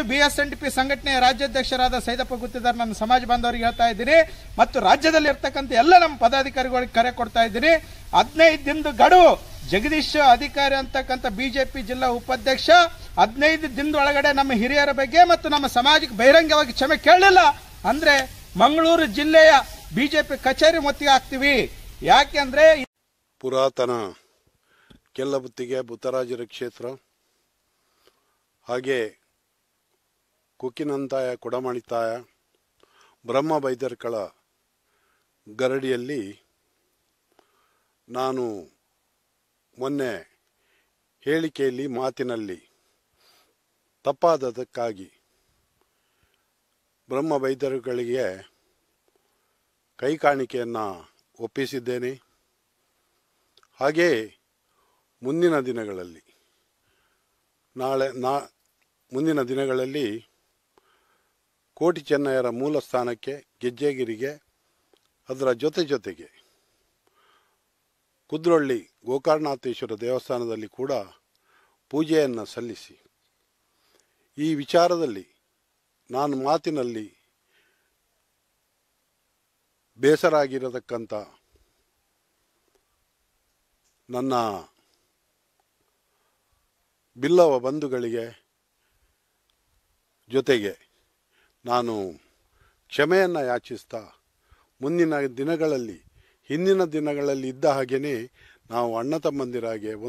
ಮತ್ತು B S N P ಸಂಘಟನೆಯ ರಾಜ್ಯಾಧ್ಯಕ್ಷರಾದ ಸೈದಪ್ಪ ಗುತ್ತಿದ್ದಾರೆ ನನ್ನ ಸಮಾಜ ಬಾಂಧವರಿಗೆ ಹೇಳ್ತಾ ಇದ್ದೀನಿ ಮತ್ತು ರಾಜ್ಯದಲ್ಲಿ ಇರ್ತಕ್ಕಂಥ ಎಲ್ಲ ನಮ್ಮ ಪದಾಧಿಕಾರಿಗಳಿಗೆ ಕರೆ ಕೊಡ್ತಾ ಇದ್ದೀನಿ ಹದಿನೈದು ದಿನದ ಗಡು ಜಗದೀಶ್ ಅಧಿಕಾರಿ ಅಂತಕ್ಕಂಥ ಬಿಜೆಪಿ ಜಿಲ್ಲಾ ಉಪಾಧ್ಯಕ್ಷ ಹದಿನೈದು ದಿನದೊಳಗಡೆ ನಮ್ಮ ಹಿರಿಯರ ಬಗ್ಗೆ ಮತ್ತು ನಮ್ಮ ಸಮಾಜಕ್ಕೆ ಬಹಿರಂಗವಾಗಿ ಕ್ಷಮೆ ಕೇಳಲಿಲ್ಲ ಅಂದ್ರೆ ಮಂಗಳೂರು ಜಿಲ್ಲೆಯ ಬಿಜೆಪಿ ಕಚೇರಿ ಮತ್ತೆ ಹಾಕ್ತೀವಿ ಯಾಕೆಂದ್ರೆ ಪುರಾತನ ಕೆಲ್ಲಬುತ್ತಿಗೆ ಬುತ್ತರಾಜರ ಕ್ಷೇತ್ರ ಹಾಗೆ ಕುಕ್ಕಿನಂತಾಯ ಕೊಡಮಣಿತಾಯ ಬ್ರಹ್ಮ ಬೈದರ್ಕಳ ಗರಡಿಯಲ್ಲಿ ನಾನು ಮೊನ್ನೆ ಹೇಳಿಕೆಯಲ್ಲಿ ಮಾತಿನಲ್ಲಿ ತಪ್ಪಾದದಕ್ಕಾಗಿ ಬ್ರಹ್ಮ ಕೈ ಕೈಕಾಣಿಕೆಯನ್ನು ಒಪ್ಪಿಸಿದ್ದೇನೆ ಹಾಗೆಯೇ ಮುಂದಿನ ದಿನಗಳಲ್ಲಿ ನಾಳೆ ನಾ ಮುಂದಿನ ದಿನಗಳಲ್ಲಿ ಕೋಟಿ ಚೆನ್ನಯ್ಯರ ಮೂಲ ಸ್ಥಾನಕ್ಕೆ ಗೆಜ್ಜೆಗಿರಿಗೆ ಅದರ ಜೊತೆ ಜೊತೆಗೆ ಕುದ್ರೊಳ್ಳಿ ಗೋಕರ್ಣಾಥೇಶ್ವರ ದೇವಸ್ಥಾನದಲ್ಲಿ ಕೂಡ ಪೂಜೆಯನ್ನು ಸಲ್ಲಿಸಿ ಈ ವಿಚಾರದಲ್ಲಿ ನಾನು ಮಾತಿನಲ್ಲಿ ಬೇಸರಾಗಿರತಕ್ಕಂಥ ನನ್ನ ಬಿಲ್ಲವ ಬಂಧುಗಳಿಗೆ ಜೊತೆಗೆ ನಾನು ಕ್ಷಮೆಯನ್ನು ಯಾಚಿಸ್ತಾ ಮುಂದಿನ ದಿನಗಳಲ್ಲಿ ಹಿಂದಿನ ದಿನಗಳಲ್ಲಿ ಇದ್ದ ಹಾಗೆಯೇ ನಾವು ಅಣ್ಣ ತಮ್ಮಂದಿರಾಗೆ ಒಂದು